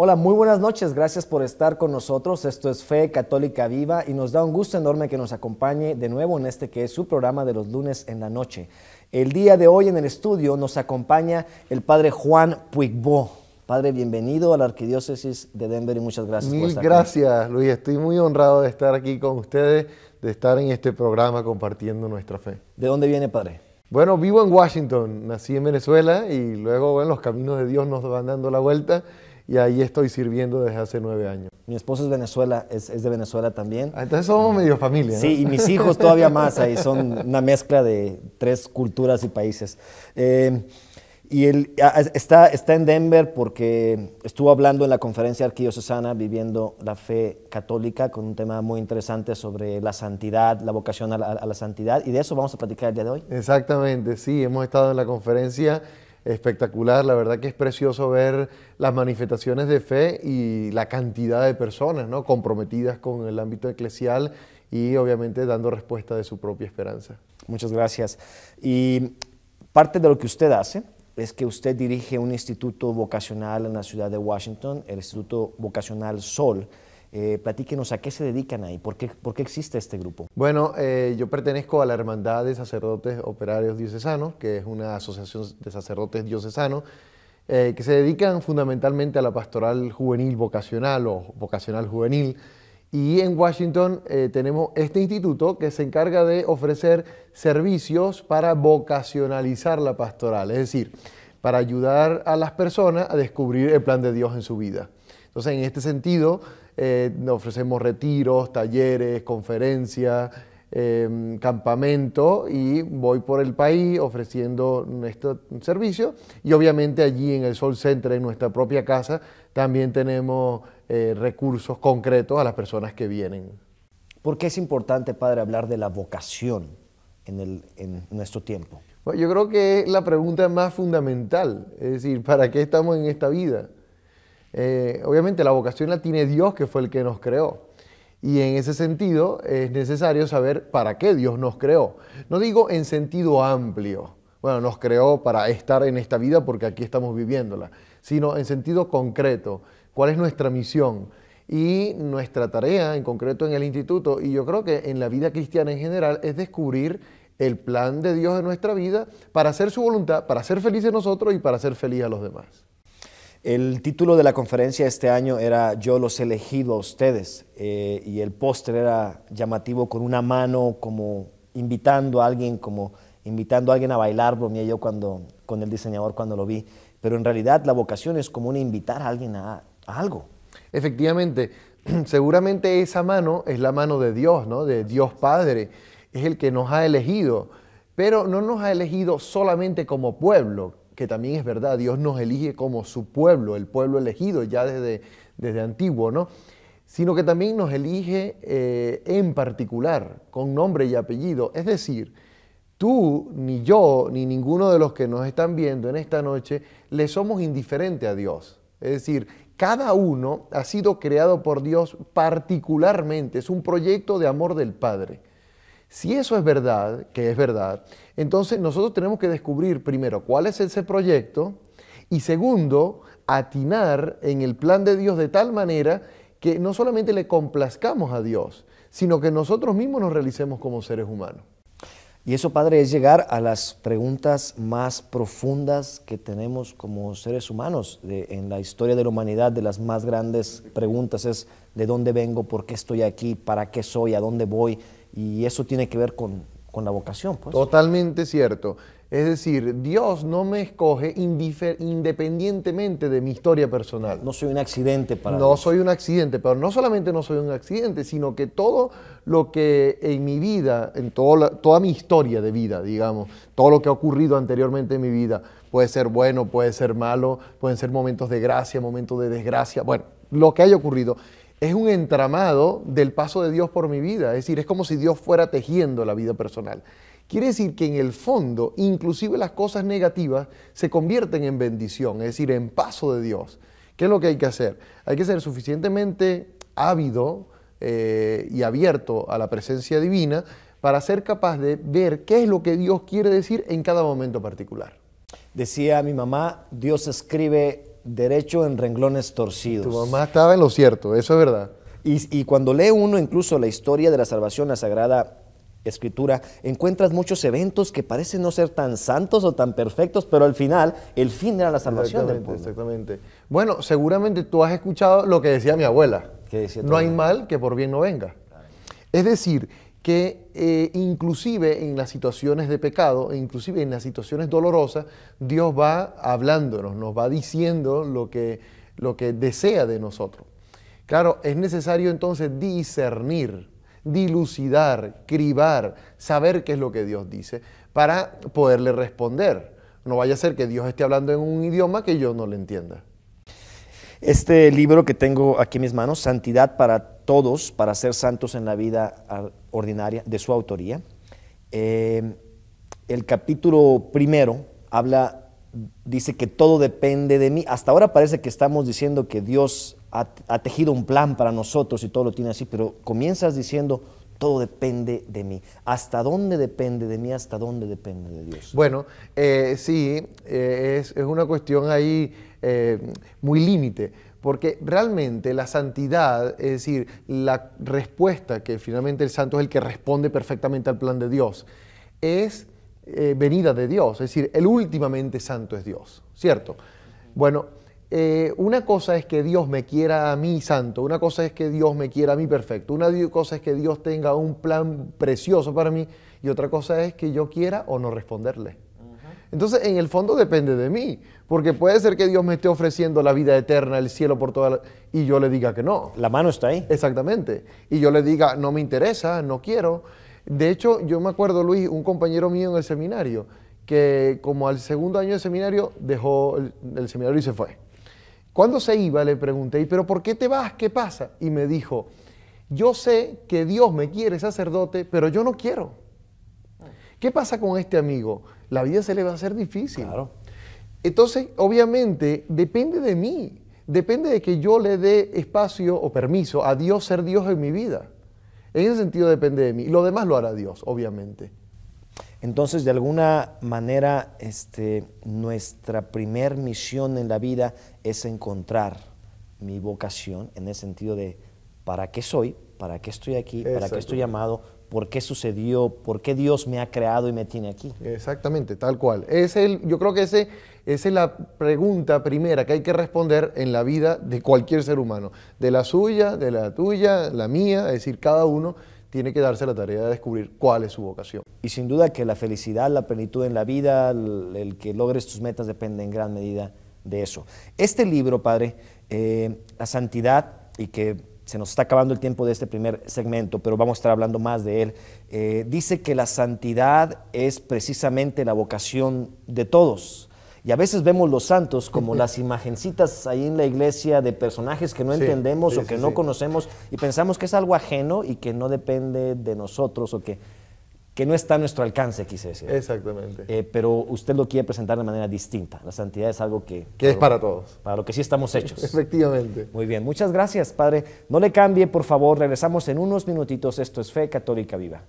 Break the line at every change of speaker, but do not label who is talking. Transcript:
Hola, muy buenas noches. Gracias por estar con nosotros. Esto es Fe Católica Viva y nos da un gusto enorme que nos acompañe de nuevo en este que es su programa de los lunes en la noche. El día de hoy en el estudio nos acompaña el padre Juan Puigbo. Padre, bienvenido a la Arquidiócesis de Denver y muchas gracias Mil por estar
gracias, Luis. Estoy muy honrado de estar aquí con ustedes, de estar en este programa compartiendo nuestra fe. ¿De dónde viene, Padre? Bueno, vivo en Washington, nací en Venezuela y luego, los caminos de Dios nos van dando la vuelta y ahí estoy sirviendo desde hace nueve años. Mi esposo es, Venezuela, es, de Venezuela también.
Ah, entonces somos medio familia. ¿no? Sí, y mis hijos todavía más, ahí son una mezcla de tres culturas y países. Eh, y él está, está en Denver porque estuvo hablando en la conferencia arquidiocesana Viviendo la Fe Católica con un tema muy interesante sobre la santidad, la vocación a la, a la santidad, y de eso vamos a platicar el día de hoy.
Exactamente, sí, hemos estado en la conferencia espectacular. La verdad que es precioso ver las manifestaciones de fe y la cantidad de personas ¿no? comprometidas con el ámbito eclesial y obviamente dando respuesta de su propia esperanza. Muchas gracias.
Y parte de lo que usted hace es que usted dirige un instituto vocacional en la ciudad de Washington, el Instituto Vocacional Sol eh, platíquenos a qué se dedican ahí,
por qué, existe este grupo. Bueno, eh, yo pertenezco a la Hermandad de Sacerdotes Operarios Diocesanos, que es una asociación de sacerdotes diocesanos eh, que se dedican fundamentalmente a la pastoral juvenil vocacional o vocacional juvenil. Y en Washington eh, tenemos este instituto que se encarga de ofrecer servicios para vocacionalizar la pastoral, es decir, para ayudar a las personas a descubrir el plan de Dios en su vida. Entonces, en este sentido, eh, ofrecemos retiros, talleres, conferencias, eh, campamento y voy por el país ofreciendo nuestro servicio. Y obviamente allí en el Sol Center, en nuestra propia casa, también tenemos eh, recursos concretos a las personas que vienen. ¿Por qué es importante, padre, hablar de la vocación en, en nuestro tiempo? Bueno, yo creo que es la pregunta más fundamental, es decir, ¿para qué estamos en esta vida? Eh, obviamente la vocación la tiene Dios, que fue el que nos creó. Y en ese sentido es necesario saber para qué Dios nos creó. No digo en sentido amplio, bueno, nos creó para estar en esta vida porque aquí estamos viviéndola, sino en sentido concreto, cuál es nuestra misión y nuestra tarea en concreto en el instituto. Y yo creo que en la vida cristiana en general es descubrir el plan de Dios en nuestra vida para hacer su voluntad, para ser felices nosotros y para ser feliz a los demás. El
título de la conferencia este año era Yo los he elegido a ustedes eh, y el póster era llamativo con una mano como invitando a alguien, como invitando a alguien a bailar, bromeé yo cuando, con el diseñador cuando lo vi. Pero en realidad la vocación es como una invitar
a alguien a, a algo. Efectivamente, seguramente esa mano es la mano de Dios, ¿no? De Dios Padre, es el que nos ha elegido, pero no nos ha elegido solamente como pueblo, que también es verdad, Dios nos elige como su pueblo, el pueblo elegido ya desde, desde antiguo, ¿no? Sino que también nos elige eh, en particular, con nombre y apellido. Es decir, tú, ni yo, ni ninguno de los que nos están viendo en esta noche, le somos indiferente a Dios. Es decir, cada uno ha sido creado por Dios particularmente, es un proyecto de amor del Padre. Si eso es verdad, que es verdad, entonces nosotros tenemos que descubrir primero cuál es ese proyecto y segundo, atinar en el plan de Dios de tal manera que no solamente le complazcamos a Dios, sino que nosotros mismos nos realicemos como seres humanos. Y eso, Padre, es llegar a las
preguntas más profundas que tenemos como seres humanos en la historia de la humanidad, de las más grandes preguntas es de dónde vengo, por qué estoy aquí, para qué
soy, a dónde voy, y eso tiene que ver con, la vocación. Pues. Totalmente cierto. Es decir, Dios no me escoge independientemente de mi historia personal. No soy un accidente para No soy un accidente, pero no solamente no soy un accidente, sino que todo lo que en mi vida, en la, toda mi historia de vida, digamos, todo lo que ha ocurrido anteriormente en mi vida, puede ser bueno, puede ser malo, pueden ser momentos de gracia, momentos de desgracia, bueno, lo que haya ocurrido es un entramado del paso de Dios por mi vida, es decir, es como si Dios fuera tejiendo la vida personal. Quiere decir que en el fondo, inclusive las cosas negativas se convierten en bendición, es decir, en paso de Dios. ¿Qué es lo que hay que hacer? Hay que ser suficientemente ávido eh, y abierto a la presencia divina para ser capaz de ver qué es lo que Dios quiere decir en cada momento particular. Decía mi mamá, Dios escribe derecho en
renglones torcidos. Tu mamá estaba en lo cierto, eso es verdad. Y, cuando lee uno incluso la historia de la salvación, la Sagrada Escritura, encuentras muchos eventos que parecen no ser
tan santos o tan perfectos, pero al final el fin era la salvación del mundo. Exactamente. Bueno, seguramente tú has escuchado lo que decía mi abuela. Decía no hay mal que por bien no venga. Es decir, que eh, inclusive en las situaciones de pecado, e inclusive en las situaciones dolorosas, Dios va hablándonos, nos va diciendo lo que, lo que desea de nosotros. Claro, es necesario entonces discernir, dilucidar, cribar, saber qué es lo que Dios dice para poderle responder. No vaya a ser que Dios esté hablando en un idioma que yo no le entienda.
Este libro que tengo aquí en mis manos, Santidad para Todos, para ser santos en la vida ordinaria, de su autoría. Eh, el capítulo primero habla, dice que todo depende de mí. Hasta ahora parece que estamos diciendo que Dios ha tejido un plan para nosotros y todo lo tiene así, pero comienzas diciendo,
todo depende de mí. ¿Hasta dónde depende de mí? ¿Hasta dónde depende de Dios? Bueno, eh, sí, eh, es, una cuestión ahí eh, muy límite, porque realmente la santidad, es decir, la respuesta que finalmente el santo es el que responde perfectamente al plan de Dios, es venida de Dios, es decir, el últimamente santo es Dios, ¿cierto? Bueno, eh, una cosa es que Dios me quiera a mí santo, una cosa es que Dios me quiera a mí perfecto, una cosa es que Dios tenga un plan precioso para mí y otra cosa es que yo quiera o no responderle. Entonces, en el fondo depende de mí, porque puede ser que Dios me esté ofreciendo la vida eterna, el cielo por toda la... y yo le diga que no. La mano está ahí. Exactamente. Y yo le diga, no me interesa, no quiero. De hecho, yo me acuerdo, Luis, un compañero mío en el seminario, que como al segundo año de seminario dejó el seminario y se fue. Cuando se iba le pregunté, pero por qué te vas? ¿Qué pasa? Y me dijo, yo sé que Dios me quiere sacerdote, pero yo no quiero. ¿Qué pasa con este amigo? La vida se le va a hacer difícil. Entonces, obviamente, depende de mí, depende de que yo le dé espacio o permiso a Dios ser Dios en mi vida. En ese sentido depende de mí. Lo demás lo hará Dios, obviamente. Entonces, de alguna
manera, este, nuestra primer misión en la vida es encontrar mi vocación en el sentido de para qué soy, para qué estoy aquí, para qué estoy
llamado, por qué sucedió, por qué Dios me ha creado y me tiene aquí. Exactamente, tal cual. Es el, yo creo que ese, esa es la pregunta primera que hay que responder en la vida de cualquier ser humano, de la suya, de la tuya, la mía, es decir, cada uno tiene que darse la tarea de descubrir cuál es su vocación. Y sin duda que la felicidad, la plenitud en la
vida, el, que logres tus metas depende en gran medida de eso. Este libro, padre, eh, La Santidad, y que se nos está acabando el tiempo de este primer segmento, pero vamos a estar hablando más de él, eh, dice que la santidad es precisamente la vocación de todos y a veces vemos los santos como las imagencitas ahí en la iglesia de personajes que no entendemos o que no conocemos y pensamos que es algo ajeno y que no depende de nosotros o que, que no está a nuestro alcance, quise decir.
Exactamente. Eh,
pero usted lo quiere presentar de manera distinta. La santidad es algo que... Que es para todos. Para lo que sí estamos hechos.
Efectivamente.
Muy bien, muchas gracias, Padre. No le cambie, por favor. Regresamos en unos minutitos. Esto es Fe Católica Viva.